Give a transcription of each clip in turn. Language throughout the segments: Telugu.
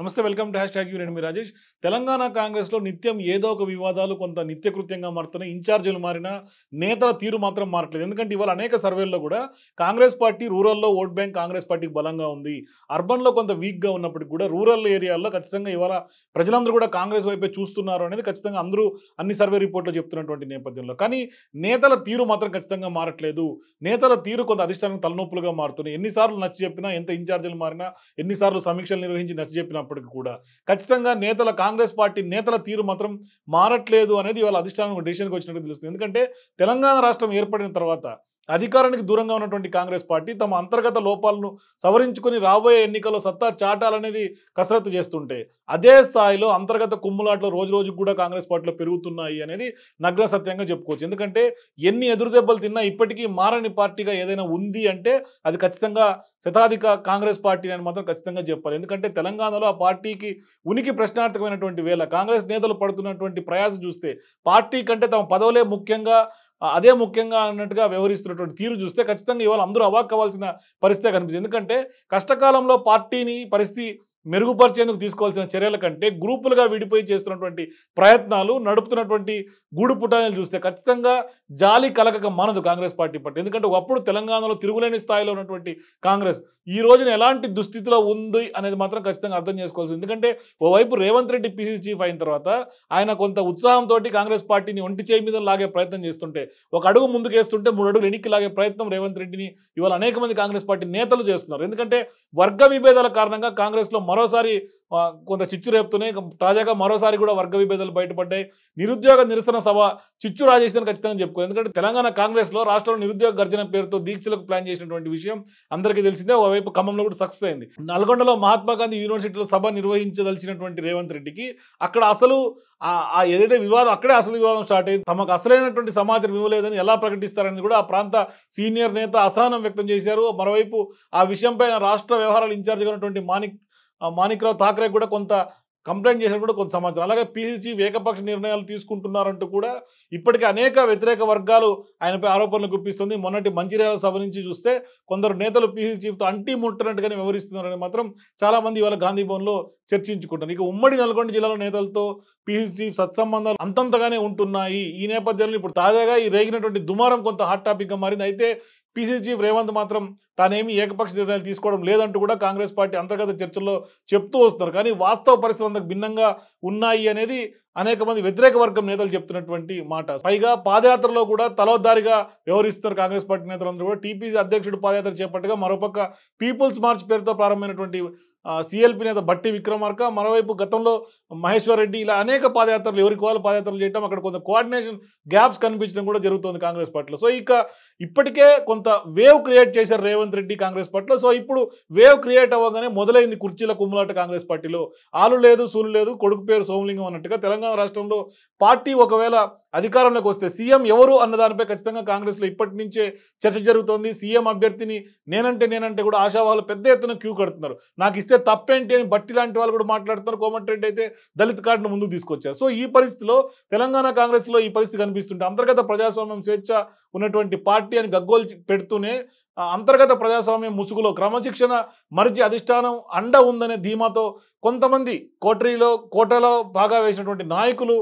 నమస్తే వెల్కమ్ టు హ్యాష్ ట్యాగ్ నేను మీ రాజేష్ తెలంగాణ కాంగ్రెస్లో నిత్యం ఏదో ఒక వివాదాలు కొంత నిత్యకృత్యంగా మారుతున్నాయి ఇన్ఛార్జీలు మారిన నేతల తీరు మాత్రం మారట్లేదు ఎందుకంటే ఇవాళ అనేక సర్వేల్లో కూడా కాంగ్రెస్ పార్టీ రూరల్లో ఓట్ బ్యాంక్ కాంగ్రెస్ పార్టీకి బలంగా ఉంది అర్బన్లో కొంత వీక్గా ఉన్నప్పటికీ కూడా రూరల్ ఏరియాల్లో ఖచ్చితంగా ఇవాళ ప్రజలందరూ కూడా కాంగ్రెస్ వైపే చూస్తున్నారు అనేది ఖచ్చితంగా అందరూ అన్ని సర్వే రిపోర్ట్లు చెప్తున్నటువంటి నేపథ్యంలో కానీ నేతల తీరు మాత్రం ఖచ్చితంగా మారట్లేదు నేతల తీరు కొంత అధిష్టానం తలనొప్పులుగా మారుతున్నాయి ఎన్నిసార్లు నచ్చి చెప్పినా ఎంత ఇన్ఛార్జీలు మారినా ఎన్నిసార్లు సమీక్షలు నిర్వహించి నచ్చి చెప్పినా చేస్తున్నప్పటికీ కూడా ఖచ్చితంగా నేతల కాంగ్రెస్ పార్టీ నేతల తీరు మాత్రం మారట్లేదు అనేది ఇవాళ అధిష్టానం డిసిషన్కి వచ్చినట్టు తెలుస్తుంది ఎందుకంటే తెలంగాణ రాష్ట్రం ఏర్పడిన తర్వాత అధికారానికి దూరంగా ఉన్నటువంటి కాంగ్రెస్ పార్టీ తమ అంతర్గత లోపాలను సవరించుకుని రాబోయే ఎన్నికల్లో సత్తా చాటాలనేది కసరత్తు చేస్తుంటే అదే స్థాయిలో అంతర్గత కుమ్ములాట్లు రోజు రోజుకు కూడా కాంగ్రెస్ పార్టీలో పెరుగుతున్నాయి అనేది నగ్న సత్యంగా చెప్పుకోవచ్చు ఎందుకంటే ఎన్ని ఎదురుదెబ్బలు తిన్నా ఇప్పటికీ మారని పార్టీగా ఏదైనా ఉంది అంటే అది ఖచ్చితంగా శతాధిక కాంగ్రెస్ పార్టీ అని మాత్రం ఖచ్చితంగా చెప్పాలి ఎందుకంటే తెలంగాణలో ఆ పార్టీకి ఉనికి ప్రశ్నార్థకమైనటువంటి వేళ కాంగ్రెస్ నేతలు పడుతున్నటువంటి ప్రయాసం చూస్తే పార్టీ కంటే తమ పదవులే ముఖ్యంగా అదే ముఖ్యంగా అన్నట్టుగా వ్యవహరిస్తున్నటువంటి తీరు చూస్తే ఖచ్చితంగా ఇవాళ అందరూ అవాక్ కావాల్సిన పరిస్థితి కనిపిస్తుంది ఎందుకంటే కష్టకాలంలో పార్టీని పరిస్థితి మెరుగుపరిచేందుకు తీసుకోవాల్సిన చర్యల కంటే గ్రూపులుగా విడిపోయి చేస్తున్నటువంటి ప్రయత్నాలు నడుపుతున్నటువంటి గూడు పుటాయిలు చూస్తే ఖచ్చితంగా జాలి కలగక మనదు కాంగ్రెస్ పార్టీ పట్టు ఎందుకంటే ఒకప్పుడు తెలంగాణలో తిరుగులేని స్థాయిలో ఉన్నటువంటి కాంగ్రెస్ ఈ రోజున ఎలాంటి దుస్థితిలో ఉంది అనేది మాత్రం ఖచ్చితంగా అర్థం చేసుకోవాల్సింది ఎందుకంటే ఓవైపు రేవంత్ రెడ్డి పీసీ చీఫ్ అయిన తర్వాత ఆయన కొంత ఉత్సాహంతో కాంగ్రెస్ పార్టీని ఒంటి చేయి మీద లాగే ప్రయత్నం చేస్తుంటే ఒక అడుగు ముందుకేస్తుంటే మూడు అడుగులు ఎన్నికి లాగే ప్రయత్నం రేవంత్ రెడ్డిని ఇవాళ అనేక మంది కాంగ్రెస్ పార్టీ నేతలు చేస్తున్నారు ఎందుకంటే వర్గ విభేదాల కారణంగా కాంగ్రెస్లో మరోసారి కొంత చిచ్చు రేపుతున్నాయి తాజాగా మరోసారి కూడా వర్గ విభేదాలు బయటపడ్డాయి నిరుద్యోగ నిరసన సభ చిచ్చు రాజేసిందని ఖచ్చితంగా చెప్పుకో ఎందుకంటే తెలంగాణ కాంగ్రెస్లో రాష్ట్రంలో నిరుద్యోగ గర్జన పేరుతో దీక్షలకు ప్లాన్ చేసినటువంటి విషయం అందరికీ తెలిసిందే ఓవైపు ఖమ్మంలో కూడా సక్సెస్ అయింది నల్గొండలో మహాత్మా గాంధీ యూనివర్సిటీలో సభ నిర్వహించదలిచినటువంటి రేవంత్ రెడ్డికి అక్కడ అసలు ఆ ఏదైతే వివాదం అక్కడే అసలు వివాదం స్టార్ట్ అయింది తమకు అసలైనటువంటి సమాచారం ఇవ్వలేదని ఎలా ప్రకటిస్తారని కూడా ఆ ప్రాంత సీనియర్ నేత అసహనం వ్యక్తం చేశారు మరోవైపు ఆ విషయంపై రాష్ట్ర వ్యవహారాలు ఇన్ఛార్జ్గా ఉన్నటువంటి మాణిక్ మాణిక్రావు ఠాక్రే కూడా కొంత కంప్లైంట్ చేసిన కూడా కొంత సమాచారం అలాగే పీసీసీ ఏకపక్ష నిర్ణయాలు తీసుకుంటున్నారంటూ కూడా ఇప్పటికే అనేక వ్యతిరేక వర్గాలు ఆయనపై ఆరోపణలు గుప్పిస్తుంది మొన్నటి మంచిర్యాల సభ నుంచి చూస్తే కొందరు నేతలు పీసీసీ చీఫ్తో అంటీ ముట్టనట్టుగానే వివరిస్తున్నారని మాత్రం చాలామంది ఇవాళ గాంధీ భవన్లో చర్చించుకుంటారు ఇక ఉమ్మడి నల్గొండ జిల్లాలో నేతలతో పీసీసీ చీఫ్ సత్సంబంధాలు అంతంతగానే ఉంటున్నాయి ఈ నేపథ్యంలో ఇప్పుడు తాజాగా ఈ రేగినటువంటి దుమారం కొంత హాట్ టాపిక్గా మారింది అయితే పీసీసీ చీఫ్ రేవంత్ మాత్రం తానేమి ఏకపక్ష నిర్ణయాలు తీసుకోవడం లేదంటూ కూడా కాంగ్రెస్ పార్టీ అంతర్గత చర్చల్లో చెప్తూ వస్తున్నారు కానీ వాస్తవ పరిస్థితులు భిన్నంగా ఉన్నాయి అనేది అనేక మంది వ్యతిరేక వర్గం నేతలు చెప్తున్నటువంటి మాట పైగా పాదయాత్రలో కూడా తలోద్దారిగా వ్యవహరిస్తున్నారు కాంగ్రెస్ పార్టీ నేతలందరూ కూడా టీపీసీ అధ్యక్షుడు పాదయాత్ర చేపట్టగా మరోపక్క పీపుల్స్ మార్చ్ పేరుతో ప్రారంభమైనటువంటి సిఎల్పి నేత బట్టి విక్రమార్క మరోవైపు గతంలో మహేశ్వర్ రెడ్డి ఇలా అనేక పాదయాత్రలు ఎవరికి వాళ్ళు పాదయాత్రలు చేయడం అక్కడ కొంత కోఆర్డినేషన్ గ్యాప్స్ కనిపించడం కూడా జరుగుతుంది కాంగ్రెస్ పార్టీలో సో ఇక ఇప్పటికే కొంత వేవ్ క్రియేట్ చేశారు రేవంత్ రెడ్డి కాంగ్రెస్ పార్టీలో సో ఇప్పుడు వేవ్ క్రియేట్ అవ్వగానే మొదలైంది కుర్చీల కుమ్ములాట కాంగ్రెస్ పార్టీలో ఆలు లేదు సూలు లేదు కొడుకు పేరు సోమలింగం అన్నట్టుగా తెలంగాణ రాష్ట్రంలో పార్టీ ఒకవేళ అధికారంలోకి వస్తే సీఎం ఎవరు అన్న దానిపై ఖచ్చితంగా కాంగ్రెస్లో ఇప్పటి నుంచే చర్చ జరుగుతోంది సీఎం అభ్యర్థిని నేనంటే నేనంటే కూడా ఆశావాహాలు పెద్ద ఎత్తున క్యూ కడుతున్నారు నాకు ఇస్తే ఇస్తే తప్పేంటి అని బట్టి లాంటి వాళ్ళు కూడా మాట్లాడుతున్నారు రెడ్డి అయితే దళిత్ కార్డును ముందుకు తీసుకొచ్చారు సో ఈ పరిస్థితిలో తెలంగాణ కాంగ్రెస్లో ఈ పరిస్థితి కనిపిస్తుంటే అంతర్గత ప్రజాస్వామ్యం స్వేచ్ఛ ఉన్నటువంటి పార్టీ అని గగ్గోలు పెడుతూనే అంతర్గత ప్రజాస్వామ్యం ముసుగులో క్రమశిక్షణ మరిచి అధిష్టానం అండ ఉందనే ధీమాతో కొంతమంది కోటరీలో కోటలో బాగా వేసినటువంటి నాయకులు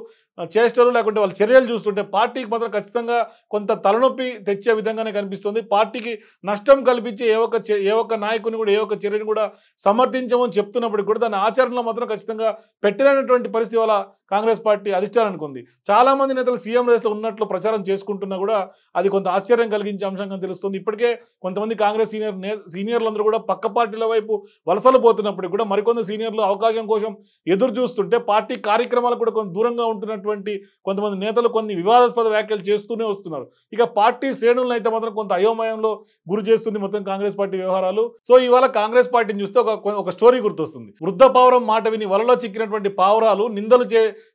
చేష్టలు లేకుంటే వాళ్ళ చర్యలు చూస్తుంటే పార్టీకి మాత్రం ఖచ్చితంగా కొంత తలనొప్పి తెచ్చే విధంగానే కనిపిస్తుంది పార్టీకి నష్టం కల్పించే ఏ ఒక్క ఏ ఒక్క నాయకుని కూడా ఏ ఒక్క చర్యను కూడా సమర్థించమని చెప్తున్నప్పుడు కూడా దాని ఆచరణలో మాత్రం ఖచ్చితంగా పెట్టలేనటువంటి పరిస్థితి వల్ల కాంగ్రెస్ పార్టీ అధిష్టానానికి ఉంది చాలామంది నేతలు సీఎం రేస్లో ఉన్నట్లు ప్రచారం చేసుకుంటున్నా కూడా అది కొంత ఆశ్చర్యం కలిగించే అంశంగా తెలుస్తుంది ఇప్పటికే కొంతమంది కాంగ్రెస్ సీనియర్ సీనియర్లందరూ కూడా పక్క పార్టీల వైపు వలసలు పోతున్నప్పటికీ కూడా మరికొంత సీనియర్లు అవకాశం కోసం ఎదురు చూస్తుంటే పార్టీ కార్యక్రమాలు కూడా కొంత దూరంగా ఉంటున్నటువంటి కొంతమంది నేతలు కొన్ని వివాదాస్పద వ్యాఖ్యలు చేస్తూనే వస్తున్నారు ఇక పార్టీ శ్రేణులను అయితే మాత్రం కొంత అయోమయంలో గురి చేస్తుంది మొత్తం కాంగ్రెస్ పార్టీ వ్యవహారాలు సో ఇవాళ కాంగ్రెస్ పార్టీని చూస్తే ఒక స్టోరీ గుర్తొస్తుంది వృద్ధ పావురం మాట విని వలలో చిక్కినటువంటి పావురాలు నిందలు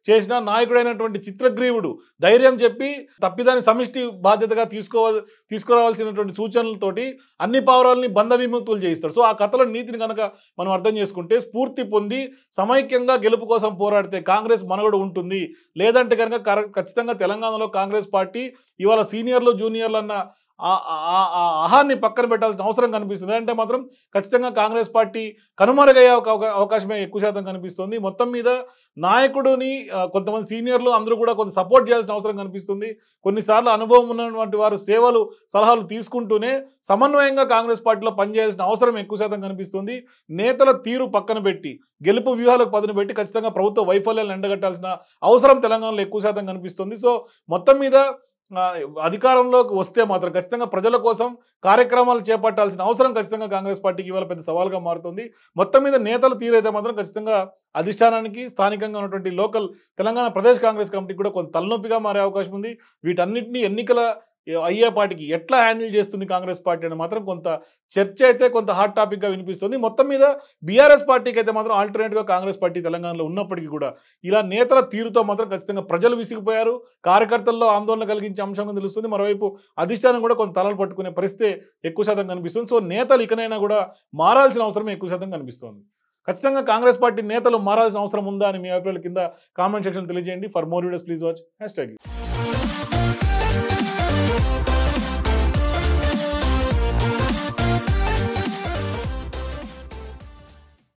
చేసిన నాయకుడైనటువంటి చిత్రగ్రీవుడు ధైర్యం చెప్పి తప్పిదాని సమిష్టి బాధ్యతగా తీసుకో తీసుకురావాల్సినటువంటి సూచనలతో తోటి అన్ని పావురాలని బంధ విముక్తులు చేయిస్తాడు సో ఆ కథలో నీతిని కనుక మనం అర్థం చేసుకుంటే స్ఫూర్తి పొంది సమైక్యంగా గెలుపు కోసం పోరాడితే కాంగ్రెస్ మనగడు ఉంటుంది లేదంటే కనుక ఖచ్చితంగా తెలంగాణలో కాంగ్రెస్ పార్టీ ఇవాళ సీనియర్లు జూనియర్లు అన్న ఆ అహాన్ని పక్కన పెట్టాల్సిన అవసరం కనిపిస్తుంది అంటే మాత్రం ఖచ్చితంగా కాంగ్రెస్ పార్టీ కనుమరుగయ్యే అవకాశమే ఎక్కువ శాతం కనిపిస్తుంది మొత్తం మీద నాయకుడిని కొంతమంది సీనియర్లు అందరూ కూడా కొంత సపోర్ట్ చేయాల్సిన అవసరం కనిపిస్తుంది కొన్నిసార్లు అనుభవం ఉన్నటువంటి వారు సేవలు సలహాలు తీసుకుంటూనే సమన్వయంగా కాంగ్రెస్ పార్టీలో పనిచేయాల్సిన అవసరం ఎక్కువ శాతం కనిపిస్తుంది నేతల తీరు పక్కన పెట్టి గెలుపు వ్యూహాలకు పదును పెట్టి ఖచ్చితంగా ప్రభుత్వ వైఫల్యాలను ఎండగట్టాల్సిన అవసరం తెలంగాణలో ఎక్కువ శాతం కనిపిస్తుంది సో మొత్తం మీద అధికారంలోకి వస్తే మాత్రం ఖచ్చితంగా ప్రజల కోసం కార్యక్రమాలు చేపట్టాల్సిన అవసరం ఖచ్చితంగా కాంగ్రెస్ పార్టీకి ఇవాళ పెద్ద సవాల్గా మారుతుంది మొత్తం మీద నేతలు తీరైతే మాత్రం ఖచ్చితంగా అధిష్టానానికి స్థానికంగా ఉన్నటువంటి లోకల్ తెలంగాణ ప్రదేశ్ కాంగ్రెస్ కమిటీకి కూడా కొంత తలనొప్పిగా మారే అవకాశం ఉంది వీటన్నింటినీ ఎన్నికల అయ్యే పార్టీకి ఎట్లా హ్యాండిల్ చేస్తుంది కాంగ్రెస్ పార్టీ అని మాత్రం కొంత చర్చ అయితే కొంత హాట్ టాపిక్గా వినిపిస్తుంది మొత్తం మీద బీఆర్ఎస్ పార్టీకి అయితే మాత్రం ఆల్టర్నేట్గా కాంగ్రెస్ పార్టీ తెలంగాణలో ఉన్నప్పటికీ కూడా ఇలా నేతల తీరుతో మాత్రం ఖచ్చితంగా ప్రజలు విసిగిపోయారు కార్యకర్తల్లో ఆందోళన కలిగించే అంశంగా తెలుస్తుంది మరోవైపు అధిష్టానం కూడా కొంత తలలు పట్టుకునే పరిస్థితి ఎక్కువ శాతం కనిపిస్తుంది సో నేతలు ఇకనైనా కూడా మారాల్సిన అవసరం ఎక్కువ శాతం కనిపిస్తుంది ఖచ్చితంగా కాంగ్రెస్ పార్టీ నేతలు మారాల్సిన అవసరం ఉందా అని మీ అభిప్రాయాల కింద కామెంట్ సెక్షన్ తెలియజేయండి for more videos please watch hash tag